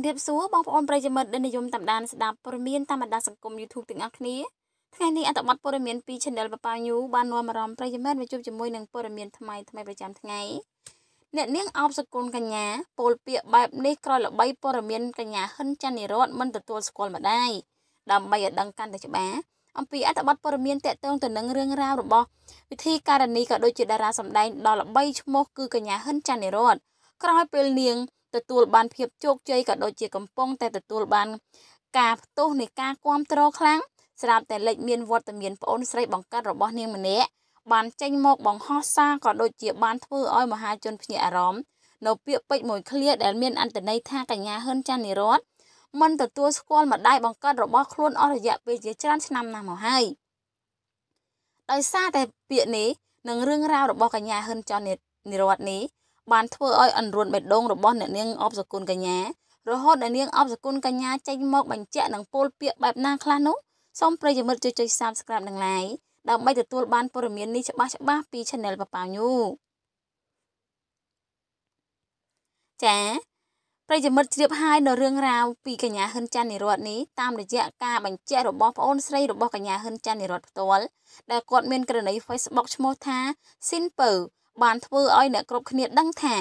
ជំរាបសួរបងប្អូនប្រិយមិត្តដែលនិយមតាមដានស្ដាប់ព័ត៌មានតាមបណ្ដាសង្គម YouTube ទាំងអស់គ្នាថ្ងៃនេះអត្ថបទព័ត៌មានពី Channel ប៉ប៉ា New បាននាំអារម្មណ៍ប្រិយមិត្តមកជួបជាមួយនឹងព័ត៌មានថ្មីថ្មីប្រចាំថ្ងៃអ្នកនាងអោបសកុលកញ្ញាពលពាកបែបនេះក្រោយល្បីព័ត៌មានកញ្ញាហ៊ុនច័ន្ទនិរតមិនទទួលស្គាល់ម្ដាយដើម្បីឲ្យដឹងកាន់តែច្បាស់អំពីអត្ថបទព័ត៌មានតកតងទៅនឹងរឿងរ៉ាវរបស់វិធីការនីក៏ដូចជាតារាសម្ដែងដ៏ល្បីឈ្មោះគឺកញ្ញាហ៊ុនច័ន្ទនិរតក្រោយពេលនាងទទួលបានភាពជោគជ័យក៏ដូចជាកំពុងតែទទួលបានការផ្ទុះនៃការគ្រប់គ្រងខ្លាំងស្រាប់តែលេចមានវត្តមានប្អូនស្រីបង្កើតរបស់នាងម្នាក់បានចេញមកបង្ហោះសារក៏ដូចជាបានធ្វើឲ្យមហាជនភ្ញាក់អារម្មណ៍នៅពាក្យពេចន៍មួយឃ្លាដែលមានអត្ថន័យថាកញ្ញាហ៊ុនចាន់និរត មិនទទួលស្គាល់ម្ដាយបង្កើតរបស់ខ្លួនអស់រយៈពេលជាច្រើនឆ្នាំណាស់មកហើយដោយសារតែពាក្យនេះនិងរឿងរ៉ាវរបស់កញ្ញាហ៊ុនចាន់និរតនេះបានធ្វើឲ្យអនរួនបេះដូងរបស់អ្នកនាងអបសគុណកញ្ញារហូតដល់នាងអបសគុណកញ្ញាចេញមកបញ្ជាក់នឹងពលពាកបែបណាខ្លះនោះសូមប្រិយមិត្តជួយចុច Subscribe និង Like ដើម្បីទទួល បានព័ត៌មាននេះច្បាស់ច្បាស់ពី Channel ប៉ប៉ាញូចា៎ប្រិយមិត្តជ្រាបហើយនៅរឿងរ៉ាវពីកញ្ញាហ៊ុនច័ន្ទនិរតនេះតាមរយៈការបញ្ជាក់របស់ប្អូនស្រីរបស់កញ្ញាហ៊ុនច័ន្ទនិរតផ្ទាល់ដែលគាត់មានក្រណី Facebook ឈ្មោះថាស៊ីនពើបានធ្វើឲ្យអ្នកគ្រប់គ្នាដឹងថា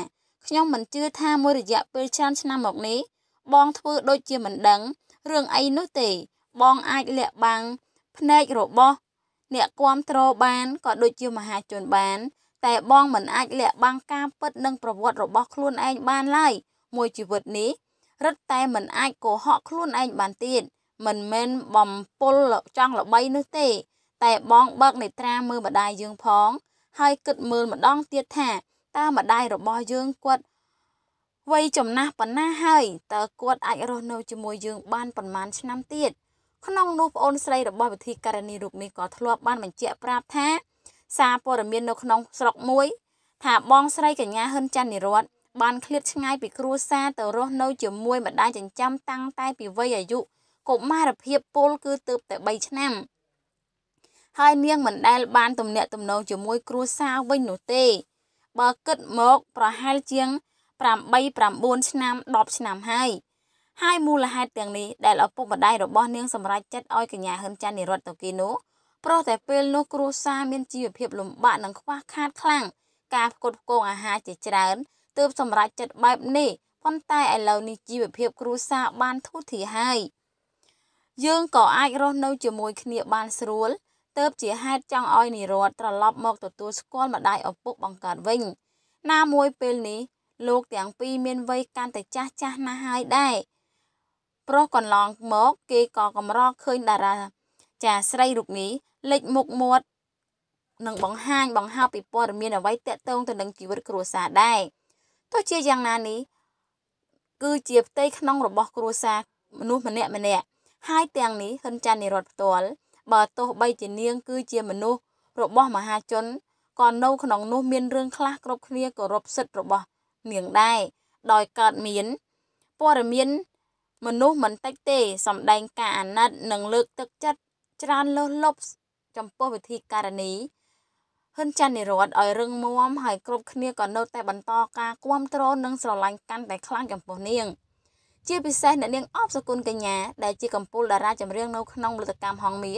ខ្ញុំមិនជឿថាមួយរយៈពេលច្រើនឆ្នាំមកនេះបងធ្វើដូចជាមិនដឹងរឿងអីនោះទេបងអាចលាក់បាំងភ្នែករបស់អ្នកគ្រប់គ្រងបានក៏ដូចជាមហាជនបានតែបងមិនអាចលាក់បាំងការពិតនិងប្រវត្តិរបស់ខ្លួនឯងបានឡើយមួយជីវិតនេះរឹតតែមិនអាចកុហកខ្លួនឯងបានទៀតមិនមែនបំពុលចង់ល្បីនោះទេតែបងបើកនេត្រាមើលម្ដាយយើងផងហើយគិតមើលម្ដងទៀតថាតើម្ដាយរបស់យើងគាត់វ័យចំណាស់ប៉ុណ្ណាហើយតើគាត់អាចរស់នៅជាមួយយើង បានប៉ុន្មាន ឆ្នាំទៀតក្នុងនោះប្អូនស្រីរបស់វិធីករណីរូបនេះក៏ធ្លាប់បានបញ្ជាក់ប្រាប់ថាសារព័ត៌មាននៅក្នុងស្រុកមួយ ថាបងស្រីកញ្ញាហ៊ុនច័ន្ទនិរតបានឃ្លាតឆ្ងាយពីគ្រួសារទៅរស់នៅជាមួយ ម្ដាយចិញ្ចឹមតាំងតែ ពីវ័យអាយុកុមារភាពពលគឺទើបតែ3ឆ្នាំហើយនាងមិនដែលបានទំនាក់ទំនងជាមួយ គ្រួសារវិញនោះទេបើគិតមកប្រហែលជាង8 9ឆ្នាំ10ឆ្នាំហើយហើយមូលហេតុទាំងនេះដែលឪពុកម្ដាយរបស់នាងសម្រេចចិត្តឲ្យកញ្ញាហ៊ុនច័ន្ទនិរតន៍ទៅគេនោះព្រោះតែពេលនោះគ្រួសារមានជីវភាពលំបាកនិងខ្វះខាតខ្លាំងការផ្គត់ផ្គង់អាហារជាច្រើនទើបសម្រេចចិត្តបែបនេះប៉ុន្តែឥឡូវនេះជីវភាព គ្រួសារបានធូរធារហើយយើងក៏អាចរស់នៅជាមួយគ្នាបានស្រួលទើបជាហេតុចង់ឲ្យនិរតត្រឡប់មកទទួលស្គាល់ម្ដាយឪពុកបង្កើតវិញណាមួយពេលនេះលោកទាំងពីរមានវ័យកាន់តែចាស់ចាស់ណាស់ហើយដែរព្រោះកន្លងមកគេក៏កម្រឃើញតារាចាស្រីរូបនេះលេចមុខមាត់និងបង្ហាញបង្ហើបពីព័ត៌មានអ្វីតាក់ទងទៅនឹងជីវិតគ្រួសារដែរទោះជាយ៉ាងណានេះគឺជាផ្ទៃក្នុងរបស់គ្រួសារមនុស្សម្នាក់ម្នាក់ហើយទាំងនេះហ៊ុនចាន់និរតផ្ទាល់បើទោះបីជានាង គឺជាមនុស្សរបស់មហាជនក៏នៅក្នុងនោះមានរឿងខ្លះគ្រប់គ្នាគោរពសិទ្ធិរបស់នាងដែរដោយកើតមានព័ត៌មានមនុស្សមិនតិចទេសម្ដែងការអាណិតនិងលើកទឹកចិត្តច្រើនលើសលប់ចំពោះវិធីការនីហ៊ុនចាន់និរតឲ្យរឹងមាំហើយគ្រប់គ្នាក៏នៅតែបន្តការគ្រប់គ្រងនិងស្រឡាញ់កាន់តែខ្លាំងចំពោះនាង ជាពិសេសអ្នកនាងអបសគុណកញ្ញាដែលជាកំពូលតារាចម្រៀងនៅក្នុងផលិតកម្មហងមា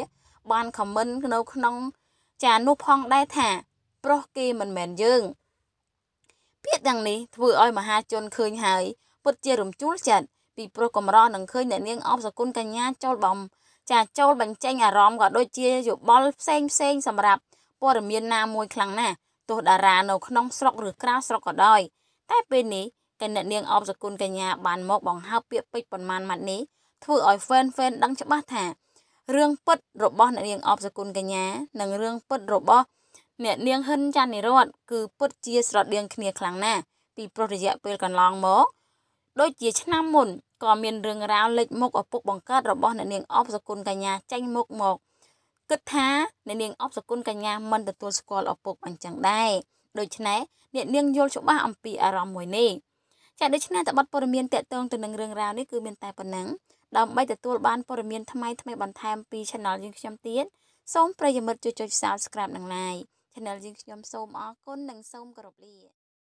បានខមមិននៅក្នុង ចានោះផងដែរថាប្រុសគេមិនមែនយើងពាក្យទាំងនេះធ្វើឲ្យមហាជនឃើញហើយពិតជារំជួលចិត្តពីប្រុសកំរនឹងឃើញអ្នកនាងអបសគុណកញ្ញាចូលបំចាចូលបញ្ចេញអារម្មណ៍ក៏ដូចជាយោបល់ផ្សេងផ្សេងសម្រាប់ព័ត៌មានណាមួយខ្លាំងណាស់ទោះតារានៅក្នុងស្រុកឬក្រៅស្រុកក៏ដោយ តែពេលនេះកញ្ញានាងអបសគុណកញ្ញាបានមកបង្ហើបពាក្យពេចន៍ប៉ុន្មានម៉ាត់នេះធ្វើឲ្យ fan fan ដឹងច្បាស់ថារឿងពិតរបស់អ្នកនាងអបសគុណកញ្ញានិងរឿងពិតរបស់អ្នកនាងហ៊ុនច័ន្ទនិរតគឺពិតជាស្រដៀងគ្នាខ្លាំងណាស់ពីប្រុសរយៈពេលកន្លងមកដូចជា ឆ្នាំមុនក៏មានរឿងរ៉ាវលេចមុខឪពុកបង្កើតរបស់អ្នកនាងអបសគុណកញ្ញាចេញមុខមកគិតថាអ្នកនាងអបសគុណកញ្ញាមិនទទួលស្គាល់ឪពុកអញ្ចឹងដែរដូច្នេះអ្នកនាងយល់ច្បាស់អំពីអារម្មណ៍មួយនេះចាដូច្នេះតបព័ត៌មានតកតងទៅនឹងរឿងរ៉ាវនេះគឺមានតែប៉ុណ្ណឹងដើម្បីទទួលបានព័ត៌មានថ្មីថ្មីបន្ថែមពី Channel យើងខ្ញុំទៀតសូមប្រិយមិត្តជួយចុច Subscribe និង Like Channel យើងខ្ញុំសូមអរគុណនិងសូមគោរពលា